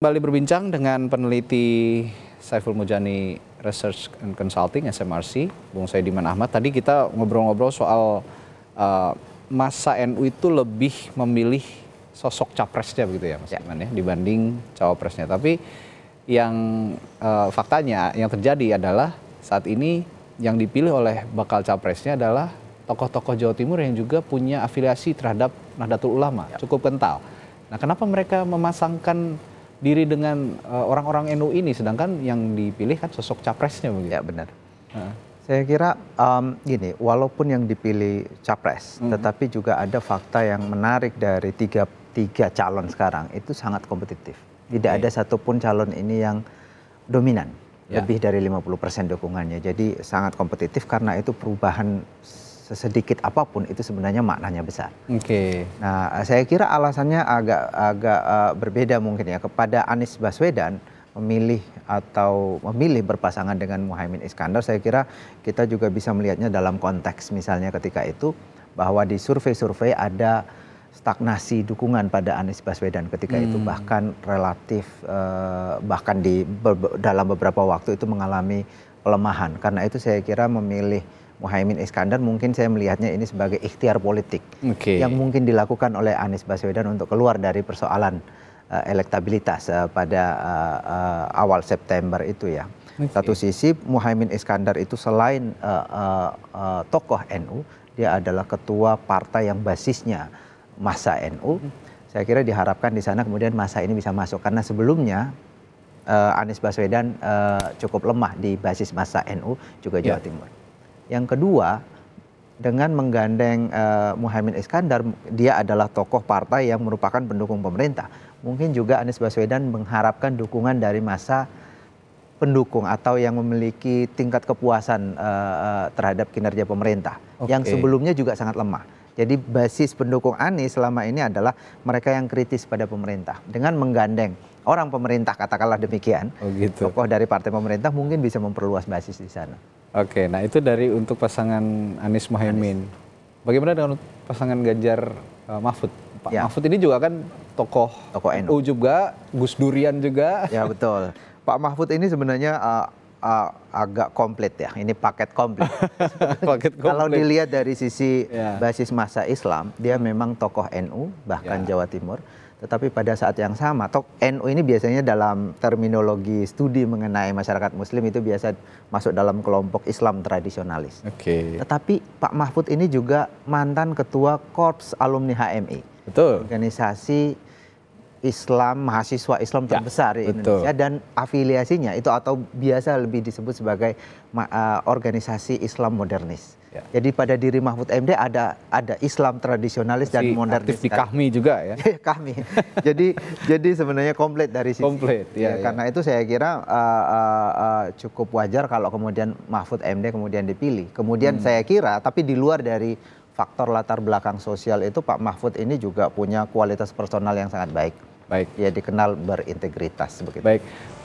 Kembali berbincang dengan peneliti Saiful Mujani Research and Consulting SMRC, Bung Saidiman Ahmad. Tadi kita ngobrol-ngobrol soal uh, masa NU itu lebih memilih sosok capresnya begitu ya Mas ya. Iman ya dibanding cawapresnya. Tapi yang uh, faktanya yang terjadi adalah saat ini yang dipilih oleh bakal capresnya adalah tokoh-tokoh Jawa Timur yang juga punya afiliasi terhadap Nahdlatul Ulama ya. cukup kental. Nah, kenapa mereka memasangkan diri dengan eh, orang-orang NU ini, sedangkan yang dipilih kan sosok capresnya begitu. Ya benar. Uh. Saya kira um, gini, walaupun yang dipilih capres, mm -hmm. tetapi juga ada fakta yang menarik dari tiga tiga calon sekarang itu sangat kompetitif. Tidak okay. ada satupun calon ini yang dominan, yeah. lebih dari 50% dukungannya. Jadi sangat kompetitif karena itu perubahan sesedikit apapun itu sebenarnya maknanya besar. Oke. Okay. Nah, saya kira alasannya agak agak uh, berbeda mungkin ya kepada Anies Baswedan memilih atau memilih berpasangan dengan Muhaimin Iskandar, saya kira kita juga bisa melihatnya dalam konteks misalnya ketika itu bahwa di survei-survei ada stagnasi dukungan pada Anies Baswedan ketika hmm. itu bahkan relatif uh, bahkan di dalam beberapa waktu itu mengalami pelemahan. Karena itu saya kira memilih Muhaimin Iskandar mungkin saya melihatnya ini sebagai ikhtiar politik okay. yang mungkin dilakukan oleh Anies Baswedan untuk keluar dari persoalan uh, elektabilitas uh, pada uh, uh, awal September itu ya. Okay. Satu sisi Muhaimin Iskandar itu selain uh, uh, uh, tokoh NU, dia adalah ketua partai yang basisnya masa NU. Hmm. Saya kira diharapkan di sana kemudian masa ini bisa masuk karena sebelumnya uh, Anies Baswedan uh, cukup lemah di basis masa NU juga Jawa yeah. Timur. Yang kedua, dengan menggandeng uh, Muhammad Iskandar, dia adalah tokoh partai yang merupakan pendukung pemerintah. Mungkin juga Anies Baswedan mengharapkan dukungan dari masa pendukung atau yang memiliki tingkat kepuasan uh, terhadap kinerja pemerintah okay. yang sebelumnya juga sangat lemah. Jadi basis pendukung Anies selama ini adalah mereka yang kritis pada pemerintah dengan menggandeng orang pemerintah katakanlah demikian. Oh gitu. Tokoh dari partai pemerintah mungkin bisa memperluas basis di sana. Oke, nah itu dari untuk pasangan Anies Mohaimin. Bagaimana dengan pasangan Ganjar uh, Mahfud? Pak ya. Mahfud ini juga kan tokoh tokoh NU juga, Gus Durian juga. Ya betul. Pak Mahfud ini sebenarnya uh, uh, agak komplit ya. Ini paket komplit. paket komplit. Kalau dilihat dari sisi yeah. basis masa Islam, dia memang tokoh NU bahkan yeah. Jawa Timur. Tetapi pada saat yang sama, tok NU ini biasanya dalam terminologi studi mengenai masyarakat Muslim itu biasa masuk dalam kelompok Islam tradisionalis. Oke. Okay. Tetapi Pak Mahfud ini juga mantan ketua Korps Alumni HMI. Betul. Organisasi Islam mahasiswa Islam ya, terbesar ya, di Indonesia betul. dan afiliasinya itu atau biasa lebih disebut sebagai uh, organisasi Islam modernis. Ya. Jadi pada diri Mahfud MD ada ada Islam tradisionalis si dan modernis. Aktif di Kahmi juga ya. kahmi. jadi jadi sebenarnya komplit dari sisi. Komplit ya, ya, ya. Karena itu saya kira uh, uh, uh, cukup wajar kalau kemudian Mahfud MD kemudian dipilih. Kemudian hmm. saya kira tapi di luar dari faktor latar belakang sosial itu Pak Mahfud ini juga punya kualitas personal yang sangat baik. Baik. Ya dikenal berintegritas begitu. Baik.